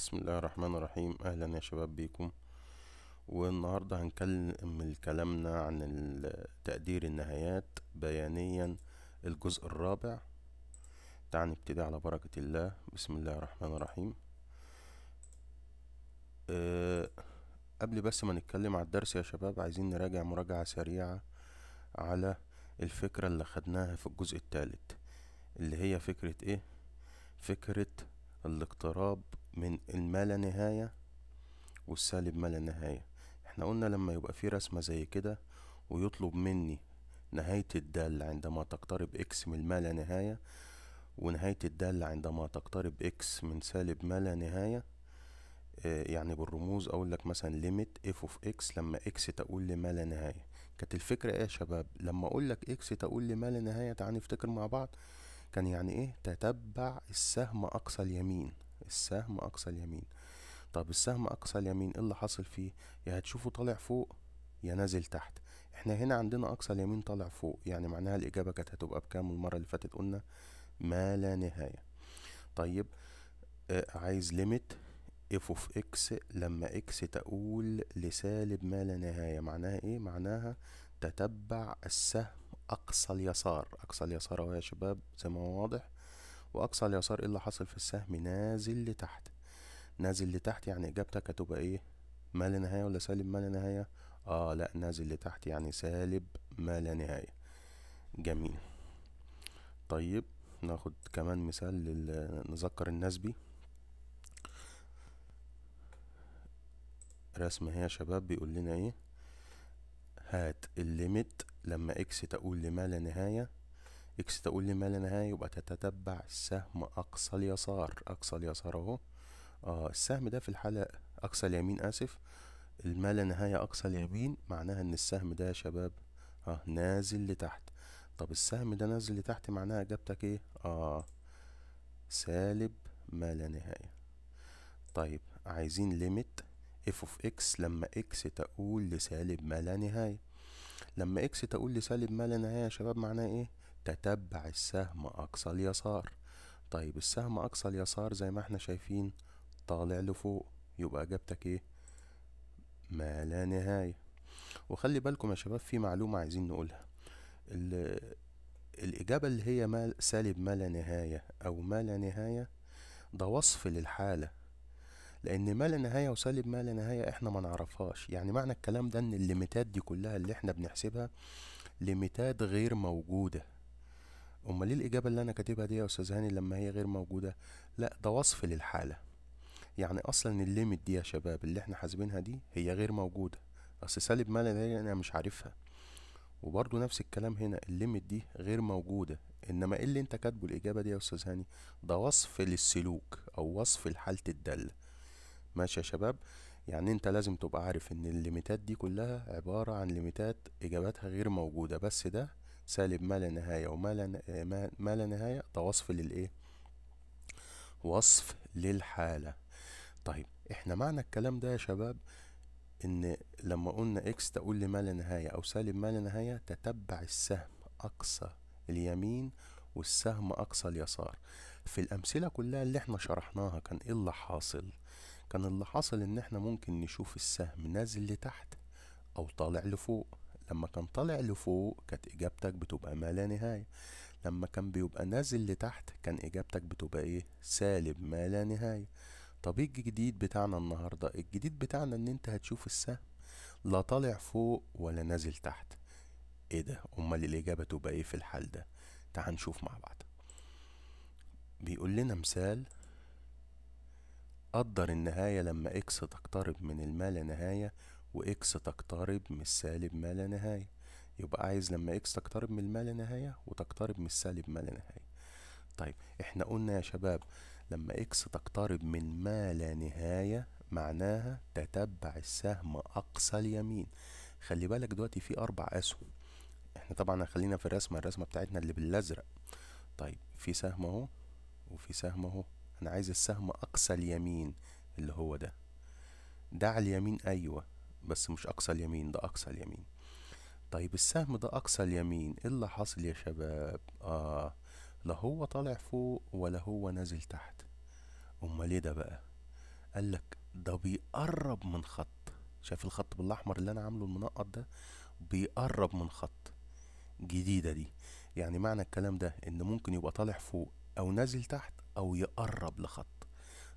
بسم الله الرحمن الرحيم اهلا يا شباب بيكم والنهارده هنكلم كلامنا عن تقدير النهايات بيانيا الجزء الرابع تعال نبتدي على بركة الله بسم الله الرحمن الرحيم أه قبل بس ما نتكلم على الدرس يا شباب عايزين نراجع مراجعة سريعة على الفكرة اللي خدناها في الجزء الثالث اللي هي فكرة ايه فكرة الاقتراب من الما لا نهاية والسالب ما لا نهاية احنا قلنا لما يبقى في رسمة زي كده ويطلب مني نهاية الدالة عندما تقترب اكس من ما لا نهاية ونهاية الدالة عندما تقترب اكس من سالب ما لا نهاية آه، يعني بالرموز اقول لك مثلا ليميت اف اوف اكس لما اكس تقول لما لا نهايه كانت الفكره ايه يا شباب لما اقول لك اكس تقول لما لا نهايه تعالى نفتكر مع بعض كان يعني ايه تتبع السهم اقصى اليمين السهم أقصى اليمين طب السهم أقصى اليمين إيه اللي حاصل فيه يا هتشوفه طالع فوق يا نازل تحت احنا هنا عندنا أقصى اليمين طالع فوق يعني معناها الإجابة كانت هتبقى بكام المرة اللي فاتت قلنا ما لا نهاية طيب آه عايز ليميت اف اوف اكس لما اكس تقول لسالب ما لا نهاية معناها ايه معناها تتبع السهم اقصى اليسار اقصى اليسار اهو يا شباب زي ما هو واضح واقصى اليسار ايه اللي حصل في السهم نازل لتحت نازل لتحت يعني اجابتك هتبقى ايه ما لا نهايه ولا سالب ما لا نهايه اه لا نازل لتحت يعني سالب ما لا نهايه جميل طيب ناخد كمان مثال نذكر الناس بي رسم هي يا شباب بيقول لنا ايه هات الليميت لما اكس تقول لما لا نهايه اكس تقول لي ما لا نهاية يبقى تتتبع السهم أقصى اليسار أقصى اليسار أهو آه السهم ده في الحالة أقصى اليمين آسف ما لا نهاية أقصى اليمين معناها إن السهم ده يا شباب آه نازل لتحت طب السهم ده نازل لتحت معناها إجابتك إيه؟ آه سالب ما لا نهاية طيب عايزين ليميت اف اوف اكس لما اكس تقول لسالب ما لا نهاية لما اكس تقول لسالب ما لا نهاية يا شباب معناه ايه تتبع السهم أقصى اليسار طيب السهم أقصى اليسار زي ما احنا شايفين طالع لفوق يبقى إجابتك ايه؟ ما لا نهاية وخلي بالكم يا شباب في معلومة عايزين نقولها الإجابة اللي هي ما سالب ما لا نهاية أو ما لا نهاية ده وصف للحالة لأن ما لا نهاية وسالب ما لا نهاية إحنا ما نعرفهاش يعني معنى الكلام ده إن الليميتات دي كلها اللي إحنا بنحسبها ليميتات غير موجودة امال ليه الاجابه اللي انا كاتبها دي يا استاذ هاني لما هي غير موجوده لا ده وصف للحاله يعني اصلا الليميت دي يا شباب اللي احنا حاسبينها دي هي غير موجوده اصل سالب ما لا انا مش عارفها وبرضو نفس الكلام هنا الليميت دي غير موجوده انما ايه اللي انت كاتبه الاجابه دي يا استاذ هاني ده وصف للسلوك او وصف لحاله الداله ماشي يا شباب يعني انت لازم تبقى عارف ان الليميتات دي كلها عباره عن ليميتات اجاباتها غير موجوده بس ده سالب ما لا نهاية وما لا آه، ما لا نهاية ده وصف للإيه؟ وصف للحالة طيب إحنا معنى الكلام ده يا شباب إن لما قلنا إكس تقول لي ما لا نهاية أو سالب ما لا نهاية تتبع السهم أقصى اليمين والسهم أقصى اليسار في الأمثلة كلها اللي إحنا شرحناها كان إيه اللي حاصل؟ كان اللي حاصل إن إحنا ممكن نشوف السهم نازل لتحت أو طالع لفوق لما كان طالع لفوق كانت إجابتك بتبقى ما لا نهاية لما كان بيبقى نازل لتحت كان إجابتك بتبقى إيه سالب ما لا نهاية طب إيه الجديد بتاعنا النهاردة الجديد بتاعنا إن أنت هتشوف السهم لا طالع فوق ولا نازل تحت إيه ده أمال الإجابة تبقى إيه في الحال ده تعال نشوف مع بعض بيقول لنا مثال قدر النهاية لما إكس تقترب من المال نهاية واكس تقترب من السالب ما لا نهاية يبقى عايز لما اكس تقترب من ما لا نهاية وتقترب من السالب ما لا نهاية طيب احنا قلنا يا شباب لما اكس تقترب من ما لا نهاية معناها تتبع السهم اقصى اليمين خلي بالك دلوقتي في اربع اسهم احنا طبعا خلينا في الرسمة الرسمة بتاعتنا اللي بالازرق طيب في سهم اهو وفي سهم اهو انا عايز السهم اقصى اليمين اللي هو ده ده على اليمين ايوه بس مش أقصى اليمين ده أقصى اليمين طيب السهم ده أقصى اليمين إيه اللي حاصل يا شباب آه لا هو طالع فوق ولا هو نازل تحت أمال إيه ده بقى قالك ده بيقرب من خط شايف الخط بالأحمر اللي أنا عامله المنقط ده بيقرب من خط جديدة دي يعني معنى الكلام ده إن ممكن يبقى طالع فوق أو نازل تحت أو يقرب لخط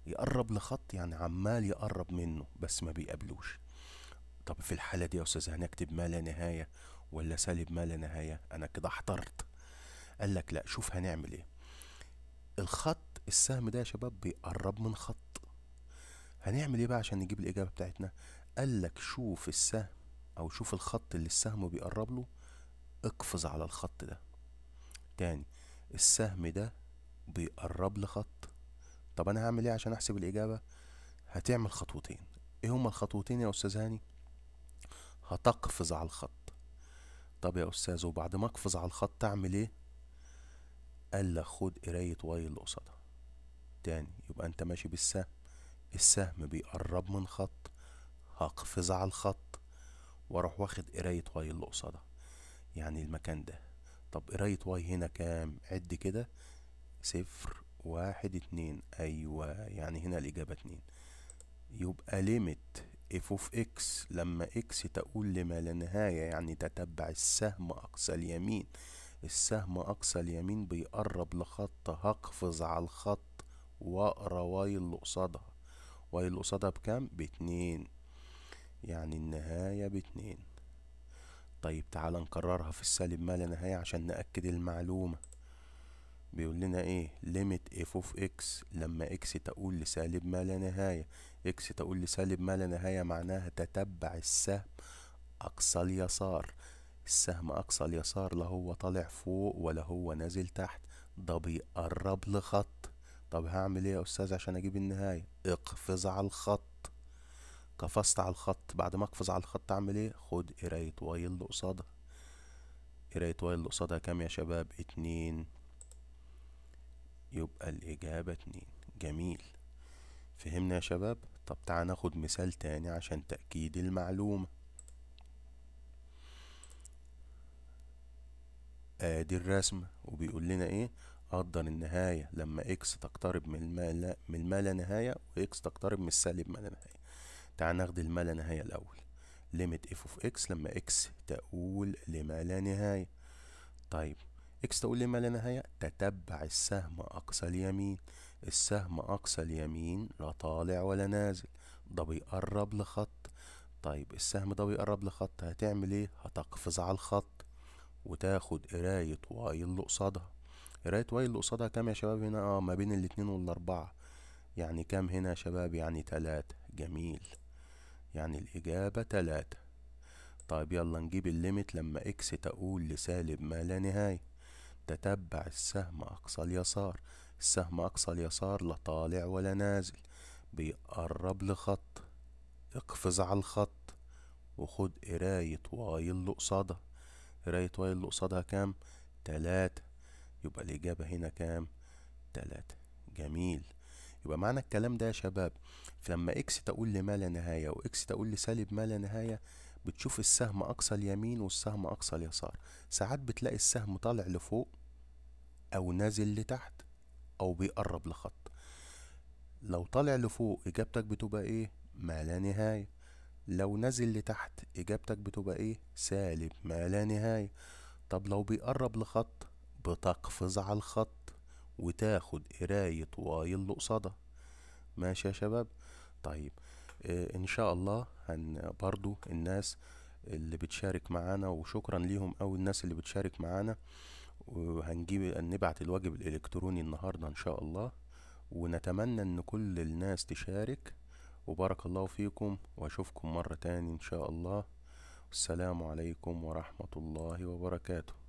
يقرب لخط يعني عمال يقرب منه بس ما بيقابلوش طب في الحالة دي يا أستاذ هنكتب ما لا نهاية ولا سالب ما لا نهاية أنا كده احترت قال لك لا شوف هنعمل إيه الخط السهم ده يا شباب بيقرب من خط هنعمل إيه بقى عشان نجيب الإجابة بتاعتنا قال لك شوف السهم أو شوف الخط اللي السهم بيقرب له اقفز على الخط ده تاني السهم ده بيقرب لخط طب أنا هعمل إيه عشان أحسب الإجابة هتعمل خطوتين إيه هما الخطوتين يا أستاذ هاني هتقفز على الخط طب يا أستاذ وبعد ما أقفز على الخط أعمل إيه؟ قال لك خد قراية واي اللي قصادها تاني يبقى أنت ماشي بالسهم السهم بيقرب من خط هقفز على الخط وأروح واخد قراية واي اللي قصادها يعني المكان ده طب قراية واي هنا كام؟ عد كده صفر واحد اتنين أيوة يعني هنا الإجابة اتنين يبقى ليميت اف اوف اكس لما اكس تقول لما لا نهاية يعني تتبع السهم اقصى اليمين السهم اقصى اليمين بيقرب لخط هقفز على الخط واقرا واي اللي قصادها واي اللي قصادها بكام باتنين يعني النهاية باتنين طيب تعال نكررها في السالب ما لا نهاية عشان نأكد المعلومة بيقول لنا ايه ليميت اف اوف اكس لما اكس تقول لسالب ما لا نهاية اكس تقول لسالب ما لا نهاية معناها تتبع السهم أقصى اليسار السهم أقصى اليسار لا هو طالع فوق ولا هو نازل تحت ده بيقرب لخط طب هعمل ايه يا أستاذ عشان أجيب النهاية اقفز على الخط قفزت على الخط بعد ما اقفز على الخط اعمل ايه خد قراية وايل اللي قصادها قراية وايل اللي قصادها كام يا شباب اتنين يبقى الإجابة اتنين جميل فهمنا يا شباب طب تعال ناخد مثال تاني عشان تأكيد المعلومة ادي الرسمة وبيقول لنا ايه قدر النهاية لما اكس تقترب من الما من الما نهاية واكس تقترب من السالب ما نهاية تعال ناخد الما نهاية الأول ليميت اف اوف اكس لما اكس تقول لما لا نهاية طيب اكس تقول ما لا نهاية تتبع السهم أقصى اليمين السهم أقصى اليمين لا طالع ولا نازل ده بيقرب لخط طيب السهم ده بيقرب لخط هتعمل ايه هتقفز على الخط وتاخد قراية واي اللي قصادها قراية واي اللي قصادها كام يا شباب هنا اه ما بين الاتنين والاربعة يعني كام هنا يا شباب يعني تلاتة جميل يعني الإجابة تلاتة طيب يلا نجيب الليميت لما اكس تقول لسالب ما لا نهايه تتبع السهم أقصى اليسار السهم أقصى اليسار لا طالع ولا نازل بيقرب لخط اقفز على الخط وخد قراية واي اللي قصادها قراية واي اللي قصادها كام؟ تلاتة يبقى الإجابة هنا كام؟ تلاتة جميل يبقى معنى الكلام ده يا شباب فلما اكس تقول لما لا نهاية واكس تقول لسالب ما لا نهاية بتشوف السهم أقصى اليمين والسهم أقصى اليسار ساعات بتلاقي السهم طالع لفوق او نازل لتحت او بيقرب لخط لو طالع لفوق اجابتك بتبقى ايه ما لا نهاية لو نازل لتحت اجابتك بتبقى ايه سالب ما لا نهاية طب لو بيقرب لخط بتقفز على الخط وتاخد قراية واي اللي قصادها ماشي يا شباب طيب آه ان شاء الله هن برضو الناس اللي بتشارك معانا وشكرا ليهم او الناس اللي بتشارك معانا وهنجيب نبعت الواجب الالكتروني النهارده ان شاء الله ونتمنى ان كل الناس تشارك وبارك الله فيكم واشوفكم مره تاني ان شاء الله والسلام عليكم ورحمه الله وبركاته